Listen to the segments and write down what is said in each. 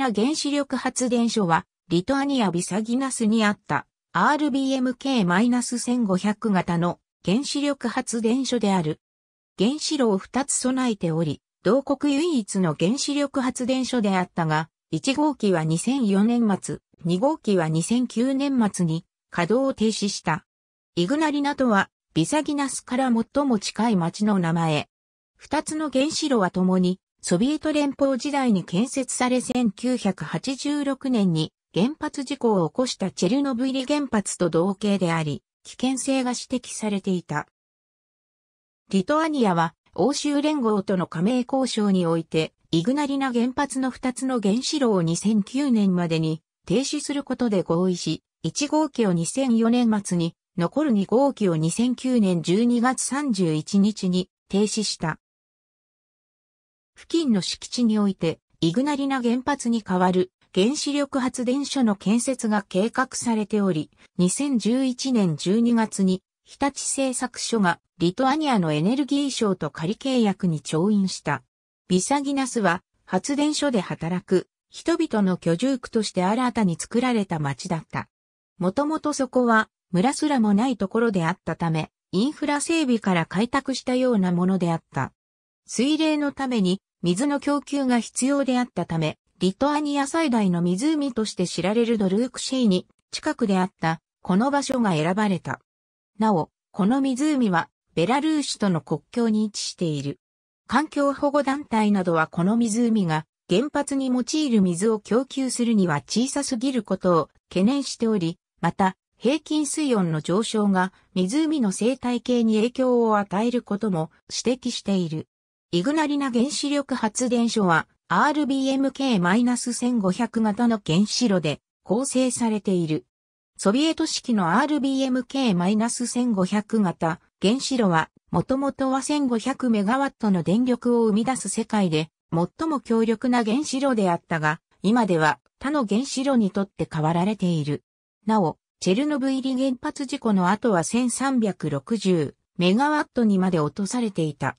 な原子力発電所は、リトアニア・ビサギナスにあった RBMK-1500 型の原子力発電所である。原子炉を2つ備えており、同国唯一の原子力発電所であったが、1号機は2004年末、2号機は2009年末に稼働を停止した。イグナリナとは、ビサギナスから最も近い町の名前。2つの原子炉は共にソビエト連邦時代に建設され1986年に原発事故を起こしたチェルノブイリ原発と同型であり、危険性が指摘されていた。リトアニアは欧州連合との加盟交渉において、イグナリナ原発の2つの原子炉を2009年までに停止することで合意し、1号機を2004年末に、残る2号機を2009年12月31日に停止した。付近の敷地において、イグナリナ原発に代わる原子力発電所の建設が計画されており、2011年12月に日立製作所がリトアニアのエネルギー省と仮契約に調印した。ビサギナスは発電所で働く人々の居住区として新たに作られた町だった。もともとそこは村すらもないところであったため、インフラ整備から開拓したようなものであった。水冷のために水の供給が必要であったため、リトアニア最大の湖として知られるドルークシーに近くであったこの場所が選ばれた。なお、この湖はベラルーシとの国境に位置している。環境保護団体などはこの湖が原発に用いる水を供給するには小さすぎることを懸念しており、また平均水温の上昇が湖の生態系に影響を与えることも指摘している。イグナリナ原子力発電所は RBMK-1500 型の原子炉で構成されている。ソビエト式の RBMK-1500 型原子炉はもともとは1500メガワットの電力を生み出す世界で最も強力な原子炉であったが、今では他の原子炉にとって変わられている。なお、チェルノブイリ原発事故の後は1360メガワットにまで落とされていた。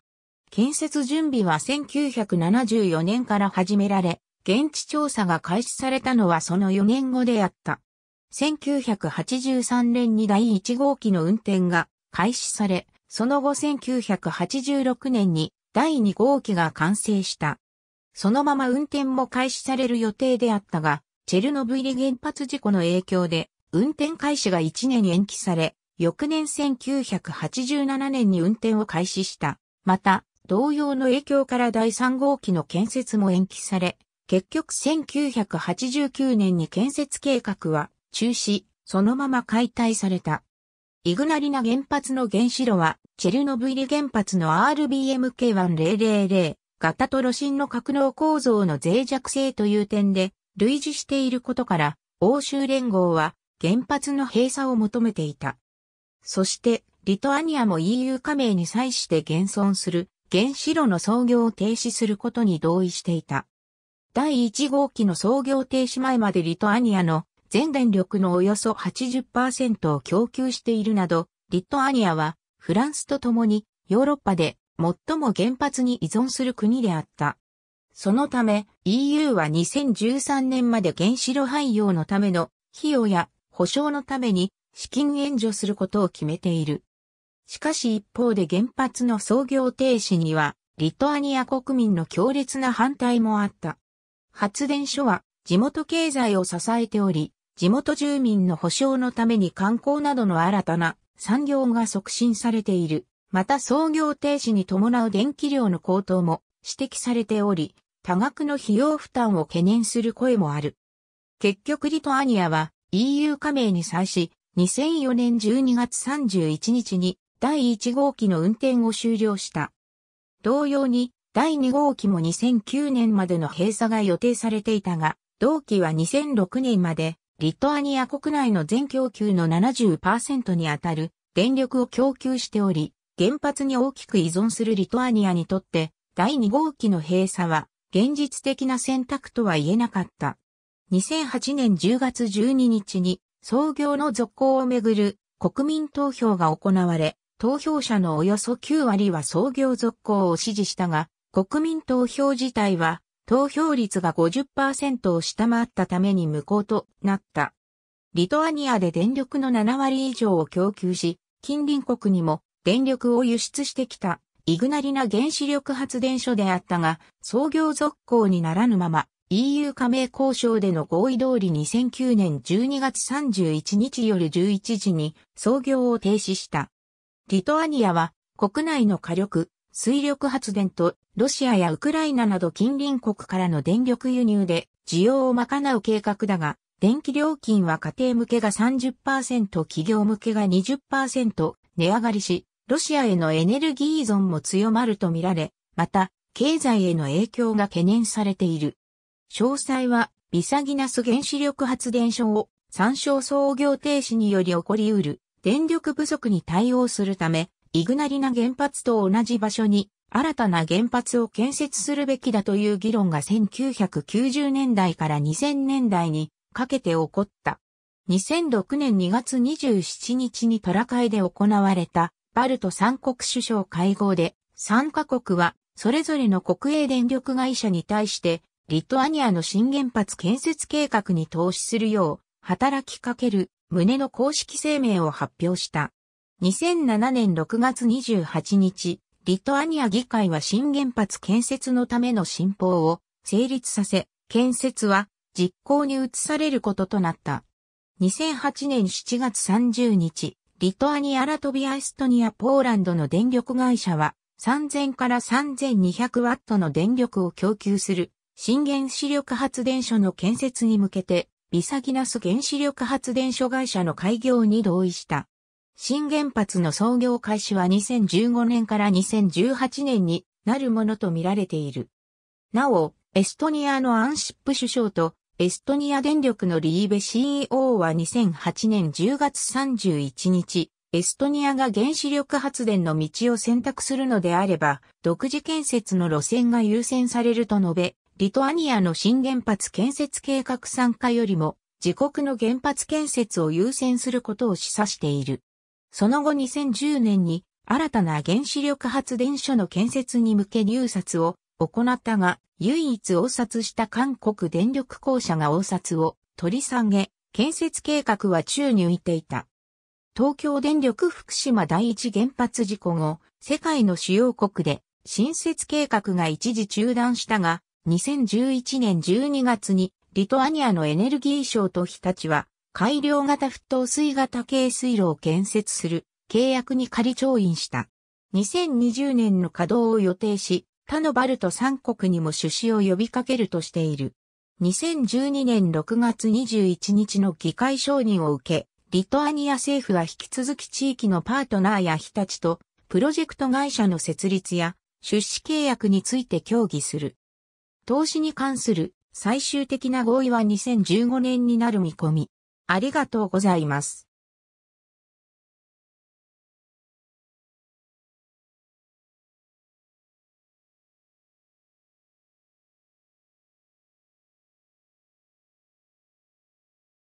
建設準備は1974年から始められ、現地調査が開始されたのはその4年後であった。1983年に第1号機の運転が開始され、その後1986年に第2号機が完成した。そのまま運転も開始される予定であったが、チェルノブイリ原発事故の影響で、運転開始が1年延期され、翌年1987年に運転を開始した。また、同様の影響から第3号機の建設も延期され、結局1989年に建設計画は中止、そのまま解体された。イグナリナ原発の原子炉は、チェルノブイリ原発の RBMK1000 型と炉心の格納構造の脆弱性という点で類似していることから、欧州連合は原発の閉鎖を求めていた。そして、リトアニアも EU 加盟に際して現存する原子炉の操業を停止することに同意していた。第1号機の操業停止前までリトアニアの全電力のおよそ80%を供給しているなど、リトアニアはフランスと共にヨーロッパで最も原発に依存する国であった。そのため EU は2013年まで原子炉廃用のための費用や保証のために資金援助することを決めている。しかし一方で原発の操業停止には、リトアニア国民の強烈な反対もあった。発電所は地元経済を支えており、地元住民の保障のために観光などの新たな産業が促進されている。また操業停止に伴う電気量の高騰も指摘されており、多額の費用負担を懸念する声もある。結局リトアニアは EU 加盟に際し、2004年12月31日に第1号機の運転を終了した。同様に、第2号機も2009年までの閉鎖が予定されていたが、同期は2006年まで、リトアニア国内の全供給の70%にあたる電力を供給しており、原発に大きく依存するリトアニアにとって、第2号機の閉鎖は、現実的な選択とは言えなかった。2008年10月12日に、創業の続行をめぐる国民投票が行われ、投票者のおよそ9割は創業続行を支持したが、国民投票自体は投票率が50%を下回ったために無効となった。リトアニアで電力の7割以上を供給し、近隣国にも電力を輸出してきたイグナリナ原子力発電所であったが、創業続行にならぬまま EU 加盟交渉での合意通り2009年12月31日夜11時に創業を停止した。リトアニアは国内の火力、水力発電とロシアやウクライナなど近隣国からの電力輸入で需要を賄う計画だが、電気料金は家庭向けが30%、企業向けが20%値上がりし、ロシアへのエネルギー依存も強まるとみられ、また、経済への影響が懸念されている。詳細は、ビサギナス原子力発電所を参照操業停止により起こり得る電力不足に対応するため、イグナリナ原発と同じ場所に新たな原発を建設するべきだという議論が1990年代から2000年代にかけて起こった。2006年2月27日にトラカイで行われたバルト三国首相会合で3カ国はそれぞれの国営電力会社に対してリトアニアの新原発建設計画に投資するよう働きかける旨の公式声明を発表した。2007年6月28日、リトアニア議会は新原発建設のための新法を成立させ、建設は実行に移されることとなった。2008年7月30日、リトアニアラトビアエストニアポーランドの電力会社は3000から3200ワットの電力を供給する新原子力発電所の建設に向けてビサギナス原子力発電所会社の開業に同意した。新原発の創業開始は2015年から2018年になるものとみられている。なお、エストニアのアンシップ首相とエストニア電力のリーベ CEO は2008年10月31日、エストニアが原子力発電の道を選択するのであれば、独自建設の路線が優先されると述べ、リトアニアの新原発建設計画参加よりも、自国の原発建設を優先することを示唆している。その後2010年に新たな原子力発電所の建設に向け入札を行ったが、唯一応札した韓国電力公社が応札を取り下げ、建設計画は宙に浮いていた。東京電力福島第一原発事故後、世界の主要国で新設計画が一時中断したが、2011年12月にリトアニアのエネルギー省と日立は改良型沸騰水型軽水炉を建設する契約に仮調印した。2020年の稼働を予定し、他のバルト3国にも出資を呼びかけるとしている。2012年6月21日の議会承認を受け、リトアニア政府は引き続き地域のパートナーや日立とプロジェクト会社の設立や出資契約について協議する。投資に関する最終的な合意は2015年になる見込み。ありがとうございます。